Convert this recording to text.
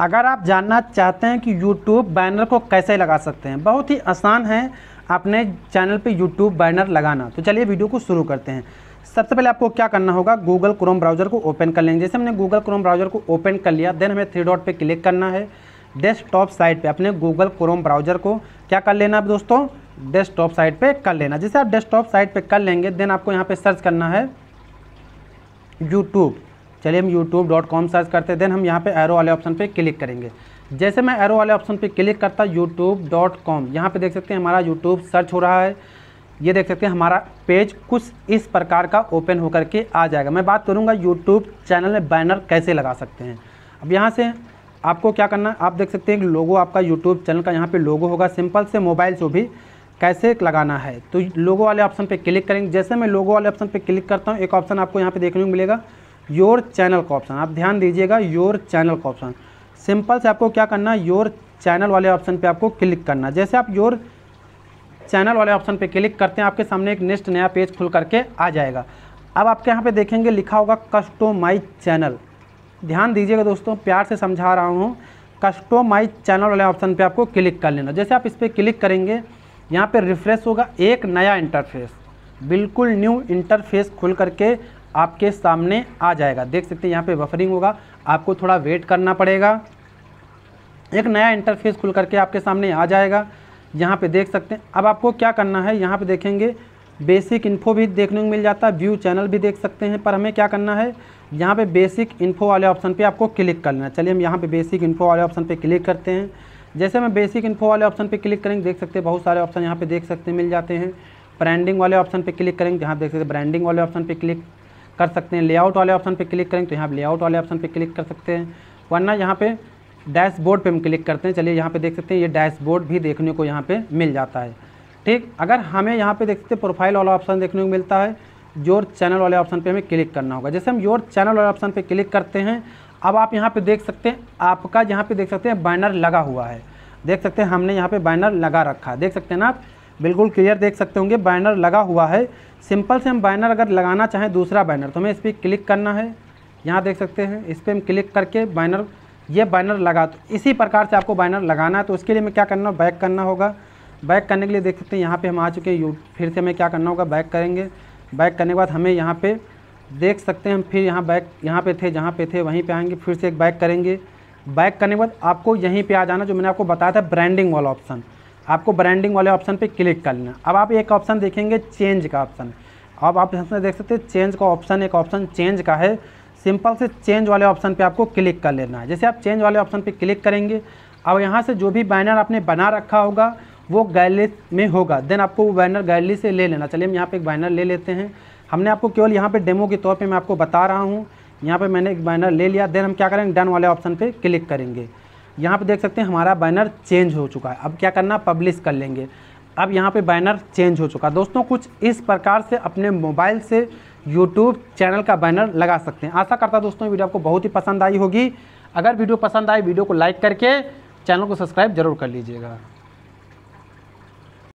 अगर आप जानना चाहते हैं कि YouTube बैनर को कैसे लगा सकते हैं बहुत ही आसान है अपने चैनल पे YouTube बैनर लगाना तो चलिए वीडियो को शुरू करते हैं सबसे पहले आपको क्या करना होगा गूगल क्रोम ब्राउज़र को ओपन कर लेंगे जैसे हमने गूगल क्रोम ब्राउज़र को ओपन कर लिया देन हमें थ्री डॉट पे क्लिक करना है डेस्कटॉप साइट पे अपने गूगल क्रोम ब्राउज़र को क्या कर लेना है दोस्तों डेस्कटॉप साइट पे कर लेना जैसे आप डेस्कटॉप साइट पे कर लेंगे देन आपको यहाँ पे सर्च करना है यूट्यूब चलिए हम यूट्यूब डॉट कॉम सर्च करते हैं देन हम यहाँ पे एरो वाले ऑप्शन पे क्लिक करेंगे जैसे मैं एरो वाले ऑप्शन पे क्लिक करता यूट्यूब डॉट कॉम यहाँ पर देख सकते हैं हमारा यूट्यूब सर्च हो रहा है ये देख सकते हैं हमारा पेज कुछ इस प्रकार का ओपन होकर के आ जाएगा मैं बात करूँगा यूट्यूब चैनल में बैनर कैसे लगा सकते हैं अब यहाँ से आपको क्या करना है आप देख सकते हैं कि लोगो आपका यूट्यूब चैनल का यहाँ पर लोगो होगा सिंपल से मोबाइल से भी कैसे लगाना है तो लोगो वाले ऑप्शन पे क्लिक करेंगे जैसे मैं लोगो वाले ऑप्शन पे क्लिक करता हूँ एक ऑप्शन आपको यहाँ पे देखने को मिलेगा योर चैनल का ऑप्शन आप ध्यान दीजिएगा योर चैनल का ऑप्शन सिंपल से आपको क्या करना योर चैनल वाले ऑप्शन पे आपको क्लिक करना जैसे आप योर चैनल वाले ऑप्शन पे क्लिक करते हैं आपके सामने एक नेक्स्ट नया पेज खुल करके आ जाएगा अब आपके यहाँ पे देखेंगे लिखा होगा कस्टोमाइज चैनल ध्यान दीजिएगा दोस्तों प्यार से समझा रहा हूँ कस्टोमाइज चैनल वाले ऑप्शन पर आपको क्लिक कर लेना जैसे आप इस पर क्लिक करेंगे यहाँ पर रिफ्रेश होगा एक नया इंटरफेस बिल्कुल न्यू इंटरफेस खुल करके आपके सामने आ जाएगा देख सकते हैं यहाँ पे बफरिंग होगा आपको थोड़ा वेट करना पड़ेगा एक नया इंटरफेस खुल करके आपके सामने आ जाएगा यहाँ पे देख सकते हैं अब आपको क्या करना है यहाँ पे देखेंगे बेसिक इन्फो भी देखने को मिल जाता है व्यू चैनल भी देख सकते हैं पर हमें क्या करना है यहाँ पर बेसिक इन्फो वाले ऑप्शन पर आपको क्लिक करना है चलिए हम यहाँ पर बेसिक इन्फो वाले ऑप्शन पे क्लिक करते हैं जैसे हम बेसिक इन्फो वाले ऑप्शन पर क्लिक करेंगे देख सकते हैं बहुत सारे ऑप्शन यहाँ पे देख सकते हैं मिल जाते हैं ब्रांडिंग वाले ऑप्शन पे क्लिक करेंगे जहाँ देख सकते हैं ब्रांडिंग वाले ऑप्शन पे क्लिक कर सकते हैं लेआउट वाले ऑप्शन पे क्लिक करेंगे तो यहाँ लेआउट वाले ऑप्शन पे क्लिक कर सकते हैं वरना यहाँ पे डैशबोर्ड पे हम क्लिक करते हैं चलिए यहाँ पे देख सकते हैं ये डैशबोर्ड भी देखने को यहाँ पे मिल जाता है ठीक अगर हमें यहाँ पे देख सकते हैं प्रोफाइल वाला ऑप्शन देखने को मिलता है योर चैनल वाले ऑप्शन पे हमें क्लिक करना होगा जैसे हम योर चैनल वाले ऑप्शन पे क्लिक करते हैं अब आप यहाँ पे देख सकते हैं आपका यहाँ पे देख सकते हैं बैनर लगा हुआ है देख सकते हैं हमने यहाँ पे बैनर लगा रखा है देख सकते हैं ना आप बिल्कुल क्लियर देख सकते होंगे बैनर लगा हुआ है सिंपल से हम बैनर अगर लगाना चाहें दूसरा बैनर तो हमें इस पर क्लिक करना है यहाँ देख सकते हैं इस पर हम क्लिक करके बैनर ये बैनर लगा तो इसी प्रकार से आपको बैनर लगाना है तो उसके लिए हमें क्या करना बैक करना होगा बैक करने के लिए देख सकते हैं यहाँ पर हम आ चुके हैं फिर से हमें क्या करना होगा बैक करेंगे बैक करने के बाद हमें यहाँ पर देख सकते हैं हम फिर यहाँ बैक यहाँ पे थे जहाँ पे थे वहीं पे आएंगे फिर से एक बैक करेंगे बैक करने के बाद आपको यहीं पे आ जाना जो मैंने आपको बताया था ब्रांडिंग वाला ऑप्शन आपको ब्रांडिंग वाले ऑप्शन पे क्लिक कर लेना अब आप एक ऑप्शन देखेंगे चेंज का ऑप्शन अब आप इसमें देख सकते हैं चेंज का ऑप्शन एक ऑप्शन चेंज का है सिंपल से चेंज वाले ऑप्शन पे आपको क्लिक कर लेना है जैसे आप चेंज वाले ऑप्शन पे क्लिक करेंगे अब यहाँ से जो भी बैनर आपने बना रखा होगा वो गैलरी में होगा देन आपको वो बैनर गैलरी से ले लेना चलिए हम यहाँ पर एक बैनर ले लेते हैं हमने आपको केवल यहाँ पर डेमो के तौर पर मैं आपको बता रहा हूँ यहाँ पर मैंने एक बैनर ले लिया देन हम क्या करेंगे डन वाले ऑप्शन पर क्लिक करेंगे यहाँ पे देख सकते हैं हमारा बैनर चेंज हो चुका है अब क्या करना पब्लिश कर लेंगे अब यहाँ पे बैनर चेंज हो चुका है दोस्तों कुछ इस प्रकार से अपने मोबाइल से यूट्यूब चैनल का बैनर लगा सकते हैं आशा करता दोस्तों वीडियो आपको बहुत ही पसंद आई होगी अगर वीडियो पसंद आई वीडियो को लाइक करके चैनल को सब्सक्राइब जरूर कर लीजिएगा